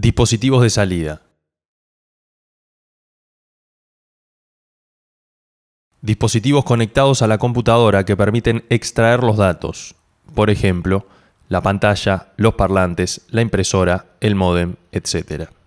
Dispositivos de salida. Dispositivos conectados a la computadora que permiten extraer los datos. Por ejemplo, la pantalla, los parlantes, la impresora, el módem, etc.